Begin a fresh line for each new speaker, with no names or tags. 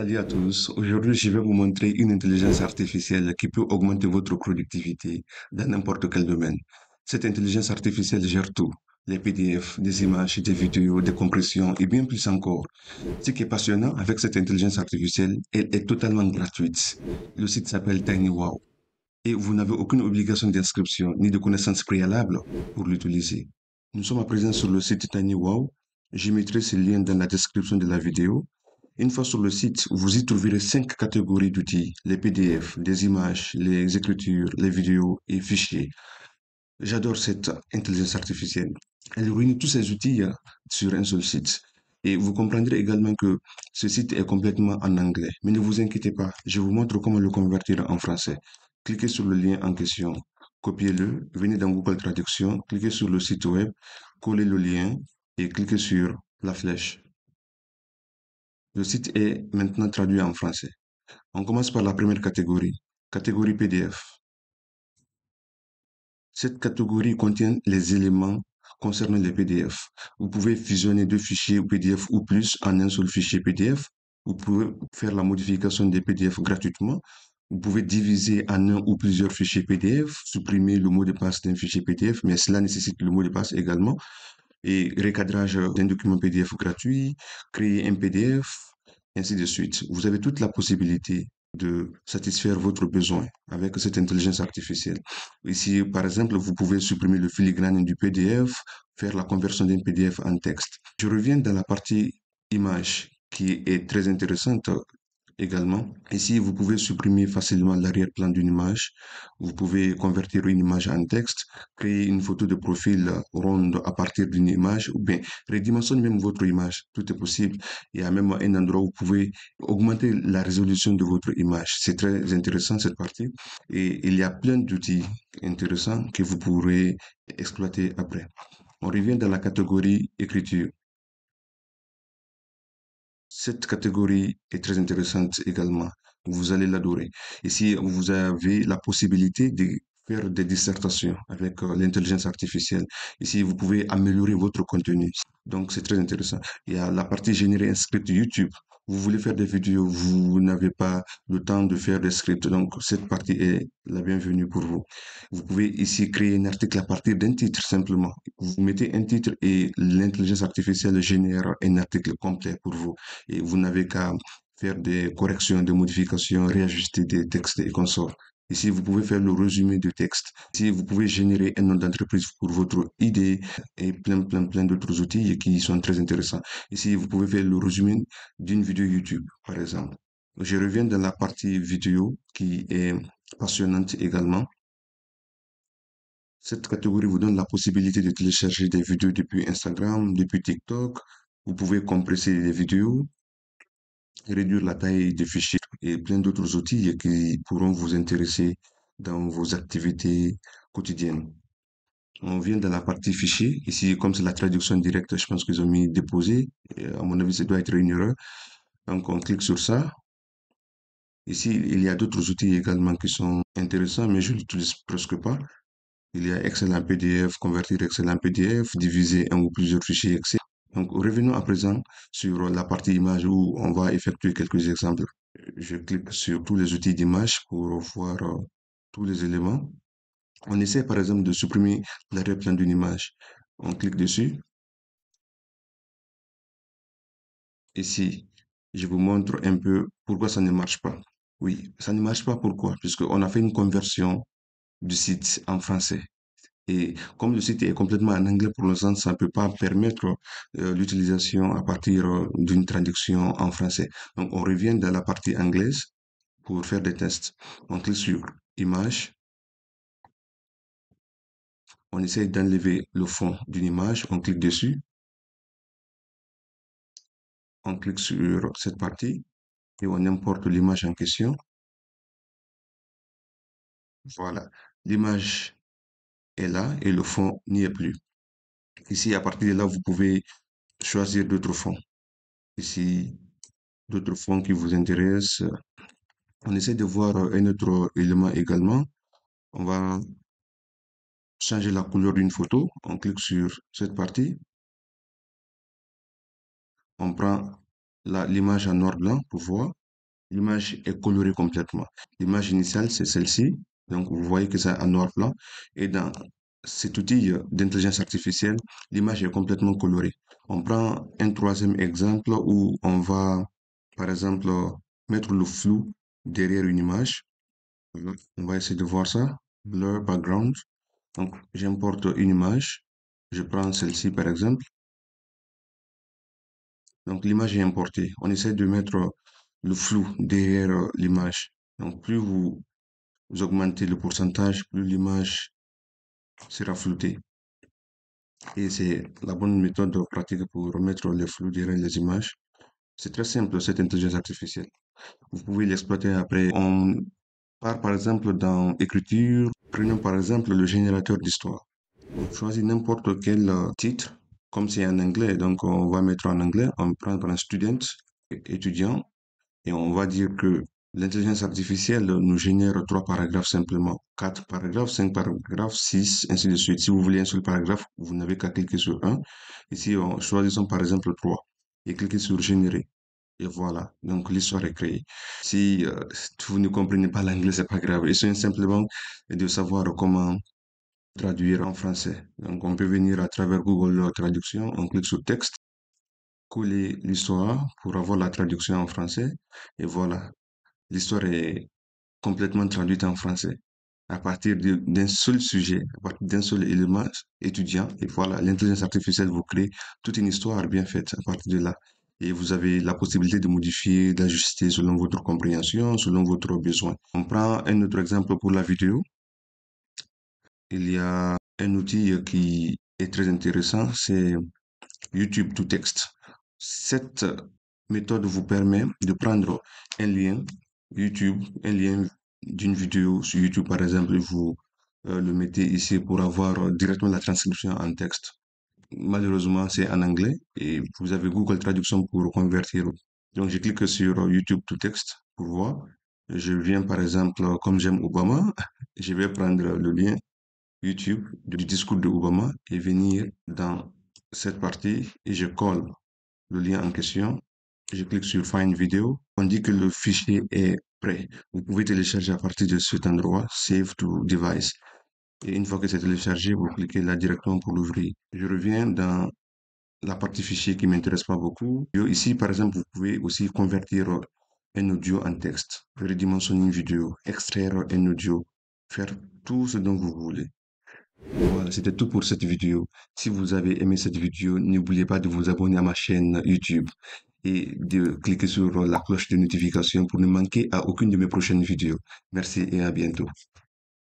Salut à tous. Aujourd'hui, je vais vous montrer une intelligence artificielle qui peut augmenter votre productivité dans n'importe quel domaine. Cette intelligence artificielle gère tout. Les PDF, des images, des vidéos, des compressions et bien plus encore. Ce qui est passionnant avec cette intelligence artificielle, elle est totalement gratuite. Le site s'appelle TinyWow et vous n'avez aucune obligation d'inscription ni de connaissance préalable pour l'utiliser. Nous sommes à présent sur le site TinyWow. Je mettrai ce lien dans la description de la vidéo. Une fois sur le site, vous y trouverez cinq catégories d'outils, les PDF, les images, les écritures, les vidéos et fichiers. J'adore cette intelligence artificielle. Elle réunit tous ces outils hein, sur un seul site. Et vous comprendrez également que ce site est complètement en anglais. Mais ne vous inquiétez pas, je vous montre comment le convertir en français. Cliquez sur le lien en question, copiez-le, venez dans Google Traduction, cliquez sur le site web, collez le lien et cliquez sur la flèche le site est maintenant traduit en français. On commence par la première catégorie, catégorie PDF. Cette catégorie contient les éléments concernant les PDF. Vous pouvez fusionner deux fichiers PDF ou plus en un seul fichier PDF. Vous pouvez faire la modification des PDF gratuitement. Vous pouvez diviser en un ou plusieurs fichiers PDF, supprimer le mot de passe d'un fichier PDF, mais cela nécessite le mot de passe également. Et recadrage d'un document PDF gratuit, créer un PDF, ainsi de suite. Vous avez toute la possibilité de satisfaire votre besoin avec cette intelligence artificielle. Ici, par exemple, vous pouvez supprimer le filigrane du PDF, faire la conversion d'un PDF en texte. Je reviens dans la partie image qui est très intéressante également. Ici, vous pouvez supprimer facilement l'arrière-plan d'une image. Vous pouvez convertir une image en texte, créer une photo de profil ronde à partir d'une image, ou bien redimensionner même votre image. Tout est possible. Il y a même un endroit où vous pouvez augmenter la résolution de votre image. C'est très intéressant cette partie. Et il y a plein d'outils intéressants que vous pourrez exploiter après. On revient dans la catégorie écriture. Cette catégorie est très intéressante également. Vous allez l'adorer. Ici, vous avez la possibilité de faire des dissertations avec euh, l'intelligence artificielle. Ici, vous pouvez améliorer votre contenu. Donc, c'est très intéressant. Il y a la partie générer un script YouTube vous voulez faire des vidéos, vous n'avez pas le temps de faire des scripts. Donc, cette partie est la bienvenue pour vous. Vous pouvez ici créer un article à partir d'un titre simplement. Vous mettez un titre et l'intelligence artificielle génère un article complet pour vous. Et vous n'avez qu'à faire des corrections, des modifications, réajuster des textes et consorts. Ici, vous pouvez faire le résumé de texte. Ici, vous pouvez générer un nom d'entreprise pour votre idée et plein, plein, plein d'autres outils qui sont très intéressants. Ici, vous pouvez faire le résumé d'une vidéo YouTube, par exemple. Je reviens dans la partie vidéo qui est passionnante également. Cette catégorie vous donne la possibilité de télécharger des vidéos depuis Instagram, depuis TikTok. Vous pouvez compresser les vidéos, réduire la taille des fichiers et plein d'autres outils qui pourront vous intéresser dans vos activités quotidiennes. On vient dans la partie fichier. Ici, comme c'est la traduction directe, je pense qu'ils ont mis déposer. À mon avis, ça doit être une erreur. Donc, on clique sur ça. Ici, il y a d'autres outils également qui sont intéressants, mais je ne l'utilise presque pas. Il y a Excel en PDF, convertir Excel en PDF, diviser un ou plusieurs fichiers Excel. Donc, revenons à présent sur la partie image où on va effectuer quelques exemples. Je clique sur tous les outils d'image pour voir euh, tous les éléments. On essaie par exemple de supprimer l'arrière-plan d'une image. On clique dessus. Ici, je vous montre un peu pourquoi ça ne marche pas. Oui, ça ne marche pas pourquoi Puisqu'on a fait une conversion du site en français. Et comme le site est complètement en anglais pour l'instant, ça ne peut pas permettre euh, l'utilisation à partir euh, d'une traduction en français. Donc on revient dans la partie anglaise pour faire des tests. On clique sur image. On essaye d'enlever le fond d'une image. On clique dessus. On clique sur cette partie et on importe l'image en question. Voilà. L'image là et le fond n'y est plus. Ici, à partir de là, vous pouvez choisir d'autres fonds. Ici, d'autres fonds qui vous intéressent. On essaie de voir un autre élément également. On va changer la couleur d'une photo. On clique sur cette partie. On prend l'image en noir-blanc pour voir. L'image est colorée complètement. L'image initiale, c'est celle-ci. Donc, vous voyez que c'est un noir blanc. Et dans cet outil euh, d'intelligence artificielle, l'image est complètement colorée. On prend un troisième exemple où on va, par exemple, euh, mettre le flou derrière une image. On va essayer de voir ça. Blur background. Donc, j'importe une image. Je prends celle-ci, par exemple. Donc, l'image est importée. On essaie de mettre euh, le flou derrière l'image. Donc, plus vous vous augmentez le pourcentage, plus l'image sera floutée. Et c'est la bonne méthode de pratique pour remettre le flou derrière les images. C'est très simple, cette intelligence artificielle. Vous pouvez l'exploiter après. On part par exemple dans écriture. Prenons par exemple le générateur d'histoire. On choisit n'importe quel euh, titre, comme c'est en anglais, donc on va mettre en anglais. On prend un student, étudiant, et on va dire que L'intelligence artificielle nous génère trois paragraphes simplement, quatre paragraphes, cinq paragraphes, six, ainsi de suite. Si vous voulez un seul paragraphe, vous n'avez qu'à cliquer sur un. Ici, en choisissons par exemple trois et cliquez sur générer. Et voilà, donc l'histoire est créée. Si euh, vous ne comprenez pas l'anglais, c'est pas grave. Il suffit simplement de savoir comment traduire en français. Donc on peut venir à travers Google Traduction, on clique sur texte, coller l'histoire pour avoir la traduction en français. Et voilà, l'histoire est complètement traduite en français à partir d'un seul sujet, à partir d'un seul élément étudiant. Et voilà, l'intelligence artificielle vous crée toute une histoire bien faite à partir de là. Et vous avez la possibilité de modifier, d'ajuster selon votre compréhension, selon votre besoin. On prend un autre exemple pour la vidéo. Il y a un outil qui est très intéressant, c'est YouTube to Text. Cette méthode vous permet de prendre un lien YouTube, un lien d'une vidéo sur YouTube, par exemple, vous euh, le mettez ici pour avoir directement la transcription en texte. Malheureusement, c'est en anglais et vous avez Google Traduction pour convertir. Donc, je clique sur YouTube to texte pour voir. Je viens, par exemple, comme j'aime Obama, je vais prendre le lien YouTube du discours de Obama et venir dans cette partie et je colle le lien en question je clique sur Find Video. On dit que le fichier est prêt. Vous pouvez télécharger à partir de cet endroit, Save to Device. Et une fois que c'est téléchargé, vous cliquez là directement pour l'ouvrir. Je reviens dans la partie fichier qui ne m'intéresse pas beaucoup. Ici, par exemple, vous pouvez aussi convertir un audio en texte, redimensionner une vidéo, extraire un audio, faire tout ce dont vous voulez. Voilà, c'était tout pour cette vidéo. Si vous avez aimé cette vidéo, n'oubliez pas de vous abonner à ma chaîne YouTube et de cliquer sur la cloche de notification pour ne manquer à aucune de mes prochaines vidéos. Merci et à bientôt.